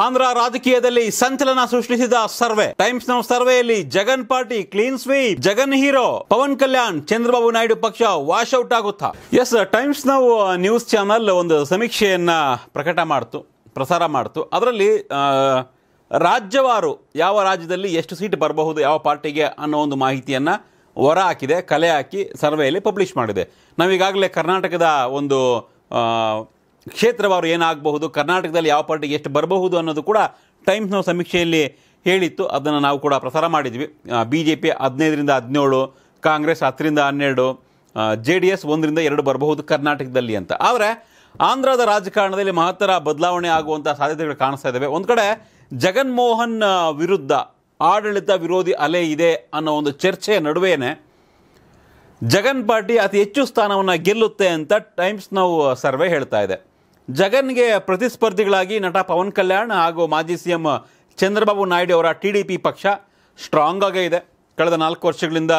ಆಂಧ್ರ ರಾಜಕೀಯದಲ್ಲಿ ಸಂಚಲನ ಸೃಷ್ಟಿಸಿದ ಸರ್ವೆ ಟೈಮ್ಸ್ ನೌ ಸರ್ವೆಯಲ್ಲಿ Jagan party clean sweep Jagan hero Pawan Kalyan Chandrababu Naidu ಪಕ್ಷ ವಾಶ್ ಔಟ್ ಆಗುತ್ತಾ yes times now news channel ಒಂದು ಸಮೀಕ್ಷೆಯನ್ನ ಪ್ರಕಟ ಮಾಡ್ತು ಪ್ರಸಾರ ಮಾಡ್ತು ಅದರಲ್ಲಿ ರಾಜ್ಯವಾರು ಯಾವ ರಾಜ್ಯದಲ್ಲಿ ಎಷ್ಟು ಸೀಟ್ ಬರಬಹುದು ಯಾವ ಪಾರ್ಟಿಗೆ ಅನ್ನೋ ಒಂದು ಮಾಹಿತಿಯನ್ನು ಹೊರ ಹಾಕಿದೆ ಕಲೆ ಹಾಕಿ ಸರ್ವೆಯಲ್ಲಿ ಪಬ್ಲಿಷ್ ಮಾಡಿದೆ ನಾವೀಗಾಗಲೇ ಕರ್ನಾಟಕದ ಒಂದು ಕ್ಷೇತ್ರವಾರು ಏನಾಗಬಹುದು ಕರ್ನಾಟಕದಲ್ಲಿ ಯಾವ ಪಾರ್ಟಿಗೆ ಎಷ್ಟು ಬರಬಹುದು ಅನ್ನೋದು ಕೂಡ ಟೈಮ್ಸ್ ನಾವು ಸಮೀಕ್ಷೆಯಲ್ಲಿ ಹೇಳಿತ್ತು ಅದನ್ನು ನಾವು ಕೂಡ ಪ್ರಸಾರ ಮಾಡಿದ್ವಿ ಬಿ ಜೆ ಪಿ ಹದಿನೈದರಿಂದ ಹದಿನೇಳು ಕಾಂಗ್ರೆಸ್ ಹತ್ತರಿಂದ ಹನ್ನೆರಡು ಜೆ ಡಿ ಎಸ್ ಒಂದರಿಂದ ಎರಡು ಬರಬಹುದು ಕರ್ನಾಟಕದಲ್ಲಿ ಅಂತ ಆದರೆ ಆಂಧ್ರದ ರಾಜಕಾರಣದಲ್ಲಿ ಮಹತ್ತರ ಬದಲಾವಣೆ ಆಗುವಂಥ ಸಾಧ್ಯತೆಗಳು ಕಾಣಿಸ್ತಾ ಇದ್ದಾವೆ ಒಂದು ಕಡೆ ಜಗನ್ಮೋಹನ್ ವಿರುದ್ಧ ಆಡಳಿತ ವಿರೋಧಿ ಅಲೆ ಇದೆ ಅನ್ನೋ ಒಂದು ಚರ್ಚೆಯ ನಡುವೆಯೇ ಜಗನ್ ಪಾರ್ಟಿ ಅತಿ ಹೆಚ್ಚು ಸ್ಥಾನವನ್ನು ಗೆಲ್ಲುತ್ತೆ ಅಂತ ಟೈಮ್ಸ್ ನಾವು ಸರ್ವೆ ಹೇಳ್ತಾ ಇದೆ ಜಗನ್ಗೆ ಪ್ರತಿಸ್ಪರ್ಧಿಗಳಾಗಿ ನಟ ಪವನ್ ಕಲ್ಯಾಣ್ ಹಾಗೂ ಮಾಜಿ ಸಿ ಎಂ ಚಂದ್ರಬಾಬು ನಾಯ್ಡು ಅವರ ಟಿ ಡಿ ಪಿ ಪಕ್ಷ ಸ್ಟ್ರಾಂಗ್ ಆಗೇ ಇದೆ ಕಳೆದ ನಾಲ್ಕು ವರ್ಷಗಳಿಂದ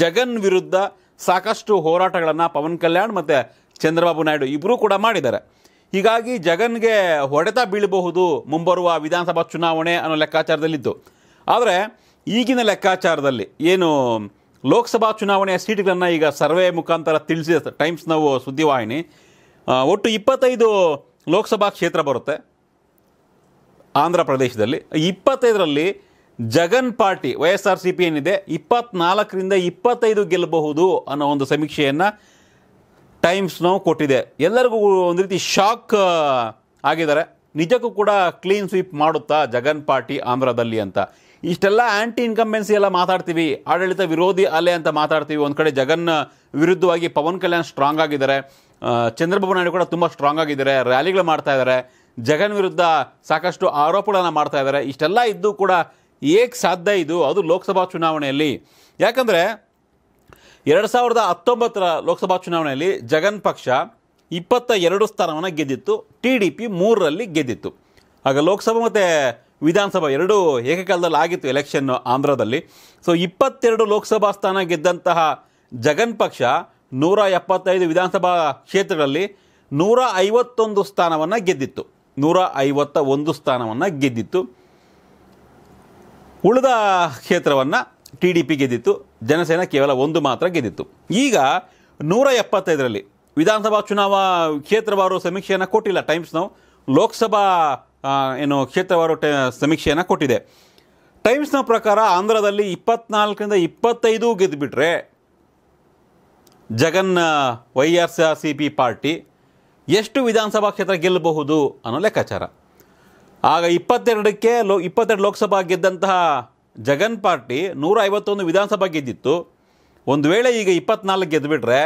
ಜಗನ್ ವಿರುದ್ಧ ಸಾಕಷ್ಟು ಹೋರಾಟಗಳನ್ನು ಪವನ್ ಕಲ್ಯಾಣ್ ಮತ್ತು ಚಂದ್ರಬಾಬು ನಾಯ್ಡು ಇಬ್ಬರೂ ಕೂಡ ಮಾಡಿದ್ದಾರೆ ಹೀಗಾಗಿ ಜಗನ್ಗೆ ಹೊಡೆತ ಬೀಳಬಹುದು ಮುಂಬರುವ ವಿಧಾನಸಭಾ ಚುನಾವಣೆ ಅನ್ನೋ ಲೆಕ್ಕಾಚಾರದಲ್ಲಿತ್ತು ಆದರೆ ಈಗಿನ ಲೆಕ್ಕಾಚಾರದಲ್ಲಿ ಏನು ಲೋಕಸಭಾ ಚುನಾವಣೆಯ ಸೀಟ್ಗಳನ್ನು ಈಗ ಸರ್ವೆ ಮುಖಾಂತರ ತಿಳಿಸಿದ ಟೈಮ್ಸ್ ನಾವು ಸುದ್ದಿವಾಹಿನಿ ಒಟ್ಟು ಇಪ್ಪತ್ತೈದು ಲೋಕಸಭಾ ಕ್ಷೇತ್ರ ಬರುತ್ತೆ ಆಂಧ್ರ ಪ್ರದೇಶದಲ್ಲಿ ಇಪ್ಪತ್ತೈದರಲ್ಲಿ Jagan party Y S R C P ಏನಿದೆ ಇಪ್ಪತ್ನಾಲ್ಕರಿಂದ ಇಪ್ಪತ್ತೈದು ಗೆಲ್ಲಬಹುದು ಅನ್ನೋ ಒಂದು ಸಮೀಕ್ಷೆಯನ್ನು ಟೈಮ್ಸ್ ಕೊಟ್ಟಿದೆ ಎಲ್ಲರಿಗೂ ಒಂದು ರೀತಿ ಶಾಕ್ ಆಗಿದ್ದಾರೆ ನಿಜಕ್ಕೂ ಕೂಡ ಕ್ಲೀನ್ ಸ್ವೀಪ್ ಮಾಡುತ್ತಾ ಜಗನ್ ಪಾರ್ಟಿ ಆಂಧ್ರದಲ್ಲಿ ಅಂತ ಇಷ್ಟೆಲ್ಲ ಆ್ಯಂಟಿ ಇನ್ಕಂಬೆನ್ಸಿ ಎಲ್ಲ ಮಾತಾಡ್ತೀವಿ ಆಡಳಿತ ವಿರೋಧಿ ಅಲೆ ಅಂತ ಮಾತಾಡ್ತೀವಿ ಒಂದು ಕಡೆ ಜಗನ್ ವಿರುದ್ಧವಾಗಿ ಪವನ್ ಕಲ್ಯಾಣ್ ಸ್ಟ್ರಾಂಗ್ ಆಗಿದ್ದಾರೆ ಚಂದ್ರಬಾಬು ನಾಯ್ಡು ಕೂಡ ತುಂಬ ಸ್ಟ್ರಾಂಗ್ ಆಗಿದ್ದಾರೆ ರ್ಯಾಲಿಗಳು ಮಾಡ್ತಾ ಇದ್ದಾರೆ ಜಗನ್ ವಿರುದ್ಧ ಸಾಕಷ್ಟು ಆರೋಪಗಳನ್ನು ಮಾಡ್ತಾ ಇದ್ದಾರೆ ಇಷ್ಟೆಲ್ಲ ಇದ್ದು ಕೂಡ ಏಕ್ ಸಾಧ್ಯ ಇದು ಅದು ಲೋಕಸಭಾ ಚುನಾವಣೆಯಲ್ಲಿ ಯಾಕಂದರೆ ಎರಡು ಸಾವಿರದ ಹತ್ತೊಂಬತ್ತರ ಲೋಕಸಭಾ ಚುನಾವಣೆಯಲ್ಲಿ ಜಗನ್ ಪಕ್ಷ ಇಪ್ಪತ್ತ ಎರಡು ಸ್ಥಾನವನ್ನು ಗೆದ್ದಿತ್ತು ಟಿ ಡಿ ಪಿ ಮೂರರಲ್ಲಿ ಗೆದ್ದಿತ್ತು ಆಗ ಲೋಕಸಭಾ ಮತ್ತು ವಿಧಾನಸಭಾ ಎರಡೂ ಏಕಕಾಲದಲ್ಲಿ ಆಗಿತ್ತು ಎಲೆಕ್ಷನ್ನು ಆಂಧ್ರದಲ್ಲಿ ಸೊ ಇಪ್ಪತ್ತೆರಡು ಲೋಕಸಭಾ ಸ್ಥಾನ ಗೆದ್ದಂತಹ ಜಗನ್ ಪಕ್ಷ ನೂರ ಎಪ್ಪತ್ತೈದು ವಿಧಾನಸಭಾ ಕ್ಷೇತ್ರಗಳಲ್ಲಿ ನೂರ ಐವತ್ತೊಂದು ಸ್ಥಾನವನ್ನು ಗೆದ್ದಿತ್ತು ನೂರ ಐವತ್ತ ಒಂದು ಸ್ಥಾನವನ್ನು ಗೆದ್ದಿತ್ತು ಉಳಿದ ಕ್ಷೇತ್ರವನ್ನು ಟಿ ಡಿ ಪಿ ಗೆದ್ದಿತ್ತು ಜನಸೇನ ಕೇವಲ ಒಂದು ಮಾತ್ರ ಗೆದ್ದಿತ್ತು ಈಗ ನೂರ ಎಪ್ಪತ್ತೈದರಲ್ಲಿ ವಿಧಾನಸಭಾ ಚುನಾವಣಾ ಕ್ಷೇತ್ರವಾರು ಸಮೀಕ್ಷೆಯನ್ನು ಕೊಟ್ಟಿಲ್ಲ ಟೈಮ್ಸ್ನವು ಲೋಕಸಭಾ ಏನು ಕ್ಷೇತ್ರವಾರು ಟ ಸಮೀಕ್ಷೆಯನ್ನು ಕೊಟ್ಟಿದೆ ಟೈಮ್ಸ್ನ ಪ್ರಕಾರ ಆಂಧ್ರದಲ್ಲಿ ಇಪ್ಪತ್ನಾಲ್ಕರಿಂದ ಇಪ್ಪತ್ತೈದು ಗೆದ್ದುಬಿಟ್ರೆ Jagan Y R C P party ಎಷ್ಟು ವಿಧಾನಸಭಾ ಕ್ಷೇತ್ರ ಗೆಲ್ಲಬಹುದು ಅನ್ನೋ ಲೆಕ್ಕಾಚಾರ ಆಗ ಇಪ್ಪತ್ತೆರಡಕ್ಕೆ ಲೋ ಇಪ್ಪತ್ತೆರಡು ಲೋಕಸಭಾ ಗೆದ್ದಂತಹ ಜಗನ್ ಪಾರ್ಟಿ ನೂರ ಐವತ್ತೊಂದು ವಿಧಾನಸಭಾ ಗೆದ್ದಿತ್ತು ಒಂದು ವೇಳೆ ಈಗ ಇಪ್ಪತ್ನಾಲ್ಕು ಗೆದ್ದುಬಿಟ್ರೆ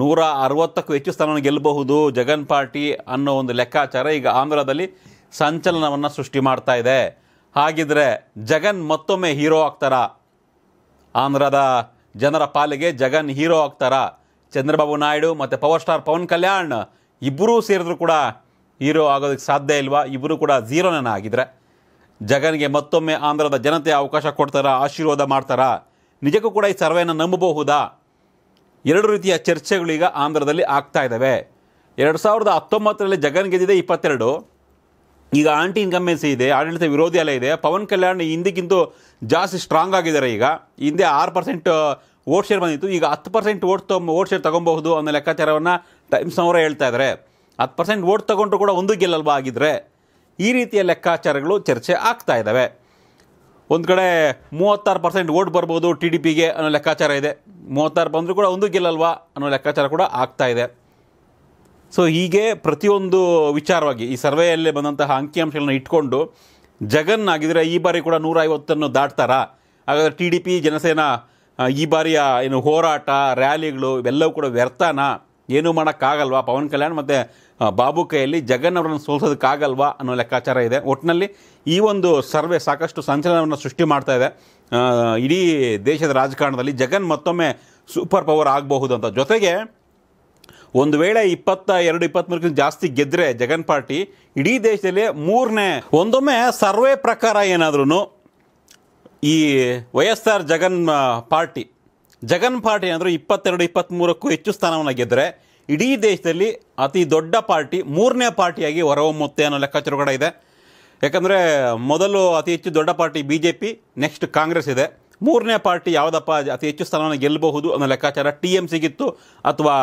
ನೂರ ಅರವತ್ತಕ್ಕೂ ಹೆಚ್ಚು ಸ್ಥಾನವನ್ನು ಗೆಲ್ಲಬಹುದು ಜಗನ್ ಪಾರ್ಟಿ ಅನ್ನೋ ಒಂದು ಲೆಕ್ಕಾಚಾರ ಈಗ ಆಂಧ್ರದಲ್ಲಿ ಸಂಚಲನವನ್ನು ಸೃಷ್ಟಿ ಮಾಡ್ತಾ ಇದೆ ಹಾಗಿದ್ರೆ ಜಗನ್ ಮತ್ತೊಮ್ಮೆ ಹೀರೋ ಆಗ್ತಾರಾ ಆಂಧ್ರದ ಜನರ ಪಾಲಿಗೆ ಜಗನ್ ಹೀರೋ ಆಗ್ತಾರಾ ಚಂದ್ರಬಾಬು ನಾಯ್ಡು ಮತ್ತು ಪವರ್ ಸ್ಟಾರ್ ಪವನ್ ಕಲ್ಯಾಣ್ ಇಬ್ಬರೂ ಸೇರಿದ್ರು ಕೂಡ ಹೀರೋ ಆಗೋದಕ್ಕೆ ಸಾಧ್ಯ ಇಲ್ವಾ ಇಬ್ಬರು ಕೂಡ ಝೀರೋನ ಆಗಿದ್ರೆ ಜಗನ್ಗೆ ಮತ್ತೊಮ್ಮೆ ಆಂಧ್ರದ ಜನತೆ ಅವಕಾಶ ಕೊಡ್ತಾರಾ ಆಶೀರ್ವಾದ ಮಾಡ್ತಾರಾ ನಿಜಕ್ಕೂ ಕೂಡ ಈ ಸರ್ವೆಯನ್ನು ನಂಬಬಹುದಾ ಎರಡು ರೀತಿಯ ಚರ್ಚೆಗಳೀಗ ಆಂಧ್ರದಲ್ಲಿ ಆಗ್ತಾ ಇದ್ದಾವೆ ಎರಡು ಸಾವಿರದ ಹತ್ತೊಂಬತ್ತರಲ್ಲಿ ಜಗನ್ ಗೆದ್ದಿದೆ ಇಪ್ಪತ್ತೆರಡು ಈಗ ಆಂಟಿ ಇನ್ಕಂಬೆನ್ಸಿ ಇದೆ ಆಡಳಿತ ವಿರೋಧಿ ಅಲ್ಲ ಇದೆ ಪವನ್ ಕಲ್ಯಾಣ್ ಹಿಂದಿಗಿಂತ ಜಾಸ್ತಿ ಸ್ಟ್ರಾಂಗ್ ಆಗಿದ್ದಾರೆ ಈಗ ಹಿಂದೆ ಆರು ಪರ್ಸೆಂಟ್ ವೋಟ್ ಶೇರ್ ಬಂದಿತ್ತು ಈಗ ಹತ್ತು ಪರ್ಸೆಂಟ್ ವೋಟ್ ತೊ ವೋಟ್ ಶೇರ್ ತೊಗೊಬಹುದು ಅನ್ನೋ ಲೆಕ್ಕಾಚಾರವನ್ನು ಟೈಮ್ಸ್ನವರೇ ಹೇಳ್ತಾ ಇದ್ದಾರೆ ಹತ್ತು ಪರ್ಸೆಂಟ್ ವೋಟ್ ತೊಗೊಂಡ್ರು ಕೂಡ ಒಂದು ಗೆಲ್ಲಲ್ವಾ ಆಗಿದ್ದರೆ ಈ ರೀತಿಯ ಲೆಕ್ಕಾಚಾರಗಳು ಚರ್ಚೆ ಆಗ್ತಾ ಇದ್ದಾವೆ ಒಂದು ಕಡೆ ಮೂವತ್ತಾರು ಪರ್ಸೆಂಟ್ ವೋಟ್ ಬರ್ಬೋದು ಟಿ ಡಿ ಪಿಗೆ ಅನ್ನೋ ಲೆಕ್ಕಾಚಾರ ಇದೆ ಮೂವತ್ತಾರು ಬಂದರೂ ಕೂಡ ಒಂದು ಗೆಲ್ಲಲ್ವಾ ಅನ್ನೋ ಲೆಕ್ಕಾಚಾರ ಕೂಡ ಆಗ್ತಾ ಇದೆ ಸೊ ಹೀಗೆ ಪ್ರತಿಯೊಂದು ವಿಚಾರವಾಗಿ ಈ ಸರ್ವೆಯಲ್ಲೇ ಬಂದಂತಹ ಅಂಕಿಅಂಶಗಳನ್ನ ಇಟ್ಕೊಂಡು ಜಗನ್ ಆಗಿದ್ರೆ ಈ ಬಾರಿ ಕೂಡ ಐವತ್ತನ್ನು ದಾಟ್ತಾರಾ ಹಾಗಾದರೆ ಟಿ ಡಿ ಪಿ ಜನಸೇನಾ ಈ ಬಾರಿಯ ಏನು ಹೋರಾಟ ರ್ಯಾಲಿಗಳು ಇವೆಲ್ಲವೂ ಕೂಡ ವ್ಯರ್ಥನಾ ಏನೂ ಮಾಡೋಕ್ಕಾಗಲ್ವಾ ಪವನ್ ಕಲ್ಯಾಣ್ ಮತ್ತು ಬಾಬು ಕೈಯಲ್ಲಿ ಜಗನ್ ಅವರನ್ನು ಸೋಲ್ಸೋದಕ್ಕಾಗಲ್ವ ಅನ್ನೋ ಲೆಕ್ಕಾಚಾರ ಇದೆ ಒಟ್ಟಿನಲ್ಲಿ ಈ ಒಂದು ಸರ್ವೆ ಸಾಕಷ್ಟು ಸಂಚಲನವನ್ನು ಸೃಷ್ಟಿ ಮಾಡ್ತಾ ಇದೆ ಇಡೀ ದೇಶದ ರಾಜಕಾರಣದಲ್ಲಿ ಜಗನ್ ಮತ್ತೊಮ್ಮೆ ಸೂಪರ್ ಪವರ್ ಆಗಬಹುದು ಅಂತ ಜೊತೆಗೆ ಒಂದು ವೇಳೆ ಇಪ್ಪತ್ತ ಎರಡು ಇಪ್ಪತ್ತ್ಮೂರಕ್ಕಿಂತ ಜಾಸ್ತಿ ಗೆದ್ದರೆ ಜಗನ್ ಪಾರ್ಟಿ ಇಡೀ ದೇಶದಲ್ಲಿ ಮೂರನೇ ಒಂದೊಮ್ಮೆ ಸರ್ವೆ ಪ್ರಕಾರ ಏನಾದ್ರೂ ಈ YSR R Jagan party Jagan party ಏನಾದರೂ ಇಪ್ಪತ್ತೆರಡು ಇಪ್ಪತ್ತ್ಮೂರಕ್ಕೂ ಹೆಚ್ಚು ಸ್ಥಾನವನ್ನು ಗೆದ್ದರೆ ಇಡೀ ದೇಶದಲ್ಲಿ ಅತಿ ದೊಡ್ಡ ಪಾರ್ಟಿ ಮೂರನೇ ಪಾರ್ಟಿಯಾಗಿ ಹೊರಹೊಮ್ಮುತ್ತೆ ಅನ್ನೋ ಲೆಕ್ಕಾಚಾರ ಕೂಡ ಇದೆ ಯಾಕಂದರೆ ಮೊದಲು ಅತಿ ಹೆಚ್ಚು ದೊಡ್ಡ party B J P next Congress ಇದೆ ಮೂರನೇ ಪಾರ್ಟಿ ಯಾವುದಪ್ಪ ಅತಿ ಹೆಚ್ಚು ಸ್ಥಾನವನ್ನು ಗೆಲ್ಲಬಹುದು ಅನ್ನೋ ಲೆಕ್ಕಾಚಾರ ಟಿ ಎಮ್ ಸಿಗಿತ್ತು ಅಥವಾ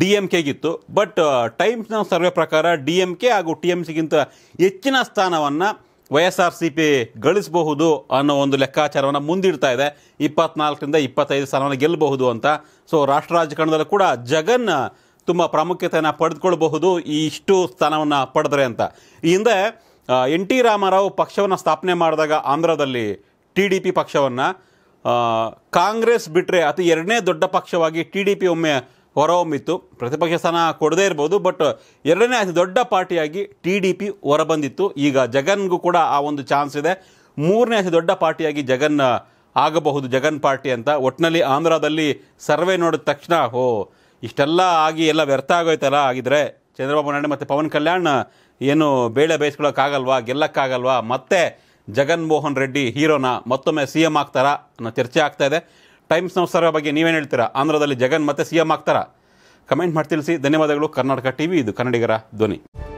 ಡಿ ಎಮ್ ಕೆಗಿತ್ತು ಬಟ್ ಟೈಮ್ಸ್ನ ಸರ್ವೆ ಪ್ರಕಾರ ಡಿ ಎಮ್ ಕೆ ಹಾಗೂ ಟಿ ಎಮ್ ಸಿಗಿಂತ ಹೆಚ್ಚಿನ ಸ್ಥಾನವನ್ನು Y S R C P ಗಳಿಸಬಹುದು ಅನ್ನೋ ಒಂದು ಲೆಕ್ಕಾಚಾರವನ್ನು ಮುಂದಿಡ್ತಾ ಇದೆ ಇಪ್ಪತ್ನಾಲ್ಕರಿಂದ ಇಪ್ಪತ್ತೈದು ಸ್ಥಾನವನ್ನು ಗೆಲ್ಲಬಹುದು ಅಂತ ಸೊ ರಾಷ್ಟ್ರ ರಾಜಕಾರಣದಲ್ಲೂ ಕೂಡ ಜಗನ್ ತುಂಬ ಪ್ರಾಮುಖ್ಯತೆಯನ್ನು ಪಡೆದುಕೊಳ್ಬಹುದು ಈ ಇಷ್ಟು ಸ್ಥಾನವನ್ನು ಪಡೆದರೆ ಅಂತ ಈ ಹಿಂದೆ ಎನ್ ಟಿ ರಾಮಾರಾವ್ ಪಕ್ಷವನ್ನು ಸ್ಥಾಪನೆ ಮಾಡಿದಾಗ ಆಂಧ್ರದಲ್ಲಿ ಟಿ ಡಿ ಪಿ ಪಕ್ಷವನ್ನು ಕಾಂಗ್ರೆಸ್ ಬಿಟ್ಟರೆ ಅತಿ ಎರಡನೇ ದೊಡ್ಡ ಪಕ್ಷವಾಗಿ ಟಿ ಡಿ ಪಿ ಒಮ್ಮೆ ಹೊರಹೊಮ್ಮಿತ್ತು ಪ್ರತಿಪಕ್ಷ ಸ್ಥಾನ ಕೊಡದೇ ಇರ್ಬೋದು ಬಟ್ ಎರಡನೇ ಅತಿ ದೊಡ್ಡ ಪಾರ್ಟಿಯಾಗಿ ಟಿ ಡಿ ಪಿ ಹೊರಬಂದಿತ್ತು ಈಗ ಜಗನ್ಗೂ ಕೂಡ ಆ ಒಂದು ಚಾನ್ಸ್ ಇದೆ ಮೂರನೇ ಅತಿ ದೊಡ್ಡ ಪಾರ್ಟಿಯಾಗಿ ಜಗನ್ ಆಗಬಹುದು ಜಗನ್ ಪಾರ್ಟಿ ಅಂತ ಒಟ್ಟಿನಲ್ಲಿ ಆಂಧ್ರದಲ್ಲಿ ಸರ್ವೆ ನೋಡಿದ ತಕ್ಷಣ ಓ ಇಷ್ಟೆಲ್ಲ ಆಗಿ ಎಲ್ಲ ವ್ಯರ್ಥ ಆಗೋಯ್ತಲ್ಲ ಆಗಿದ್ರೆ ಚಂದ್ರಬಾಬು ನಾಯ್ಡು ಮತ್ತು ಪವನ್ ಕಲ್ಯಾಣ್ ಏನು ಬೇಳೆ ಬೇಯಿಸ್ಕೊಳ್ಳೋಕ್ಕಾಗಲ್ವಾ ಗೆಲ್ಲಕ್ಕಾಗಲ್ವಾ ಮತ್ತೆ ಜಗನ್ ಮೋಹನ್ ರೆಡ್ಡಿ ಹೀರೋನ ಮತ್ತೊಮ್ಮೆ ಸಿ ಎಂ ಆಗ್ತಾರಾ ಅನ್ನೋ ಚರ್ಚೆ ಆಗ್ತಾ ಇದೆ ಟೈಮ್ಸ್ ನೌ ಬಗ್ಗೆ ನೀವೇನು ಹೇಳ್ತೀರಾ ಆಂಧ್ರದಲ್ಲಿ ಜಗನ್ ಮತ್ತೆ ಸಿ ಎಂ ಆಗ್ತಾರಾ ಕಮೆಂಟ್ ಮಾಡಿ ತಿಳಿಸಿ ಧನ್ಯವಾದಗಳು ಕರ್ನಾಟಕ ಟಿ ಇದು ಕನ್ನಡಿಗರ ಧ್ವನಿ